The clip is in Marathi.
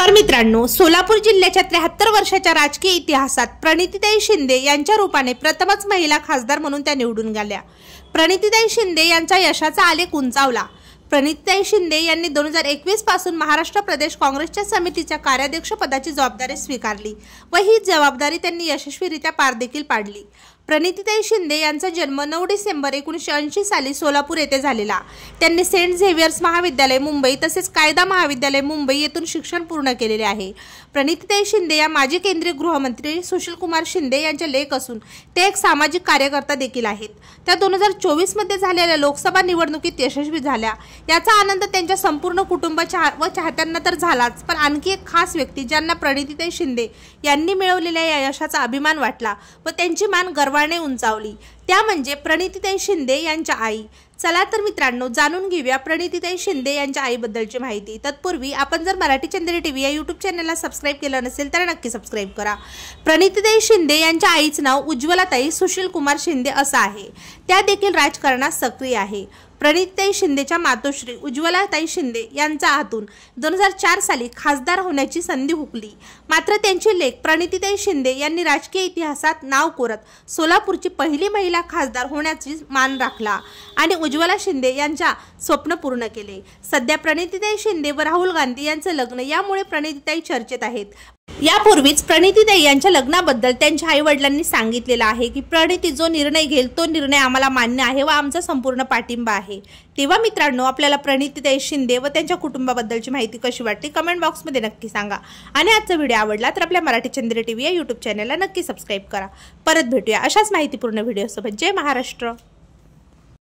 नमस्कार मित्रांनो सोलापूर जिल्ह्याच्या त्र्याहत्तर वर्षाच्या राजकीय इतिहासात प्रणितीताई शिंदे यांच्या रूपाने प्रथमच महिला खासदार म्हणून त्या निवडून गेल्या प्रणितीताई शिंदे यांचा यशाचा आलेख उंचावला प्रणितीताई शिंदे यांनी दोन हजार एकवीस पासून महाराष्ट्र प्रदेश काँग्रेसच्या समितीच्या कार्याध्यक्ष पदाची जबाबदारी स्वीकारली व ही जबाबदारी त्यांनी यशस्वीरित्या पार देखील पाडली प्रणितीताई शिंदे यांचा जन्म नऊ डिसेंबर एकोणीसशे ऐंशी साली सोलापूर येथे झालेला त्यांनी सेंट झेवियर्स महाविद्यालय मुंबई तसेच कायदा महाविद्यालय मुंबई येथून शिक्षण पूर्ण केलेले आहे प्रणितीताई शिंदे या माजी केंद्रीय गृहमंत्री कुमार शिंदे यांच्या लेख असून ते एक सामाजिक कार्यकर्ता देखील आहेत त्या दोन हजार चोवीसमध्ये झालेल्या लोकसभा निवडणुकीत यशस्वी झाल्या याचा आनंद त्यांच्या संपूर्ण कुटुंब व चाहत्यांना तर झालाच पण आणखी एक खास व्यक्ती ज्यांना प्रणितीताई शिंदे यांनी मिळवलेल्या या यशाचा अभिमान वाटला व त्यांची मान गर्व गर्वाने उंचावली त्या म्हणजे प्रणितीताई शिंदे यांच्या आई चला तर मित्रांनो जाणून घेऊया प्रणितीताई शिंदे यांच्या आईबद्दलची माहिती तत्पूर्वी आपण जर मराठी चंद्री टी व्ही या यूट्यूब चॅनलला सबस्क्राईब केलं नसेल तर नक्की सबस्क्राईब करा प्रणितीताई शिंदे यांच्या आईचं नाव उज्ज्वलाताई सुशील कुमार शिंदे असं आहे त्या देखील राजकारणात सक्रिय आहे प्रणितताई शिंदेच्या मातोश्री उज्ज्वलाताई शिंदे यांचा हातून दोन हजार चार साली खासदार होण्याची संधी हुकली मात्र त्यांचे लेख प्रणितीताई शिंदे यांनी राजकीय इतिहासात नाव कोरत सोलापूरची पहिली महिला खासदार होण्याची मान राखला आणि उज्ज्वला शिंदे यांच्या स्वप्न पूर्ण केले सध्या प्रणितीताई शिंदे व राहुल गांधी यांचं लग्न यामुळे प्रणितीताई चर्चेत आहेत यापूर्वीच देई यांच्या लग्नाबद्दल त्यांच्या आईवडिलांनी सांगितलेलं आहे की प्रणिती जो निर्णय घेईल तो निर्णय आम्हाला मान्य आहे व आमचा संपूर्ण पाठिंबा आहे तेव्हा मित्रांनो आपल्याला दे शिंदे व त्यांच्या कुटुंबाबद्दलची माहिती कशी वाटते कमेंट बॉक्समध्ये नक्की सांगा आणि आजचा व्हिडिओ आवडला तर आपल्या मराठी चंद्र टी व्ही या यूट्यूब चॅनलला नक्की सबस्क्राईब करा परत भेटूया अशाच माहितीपूर्ण व्हिडिओसोबत जय महाराष्ट्र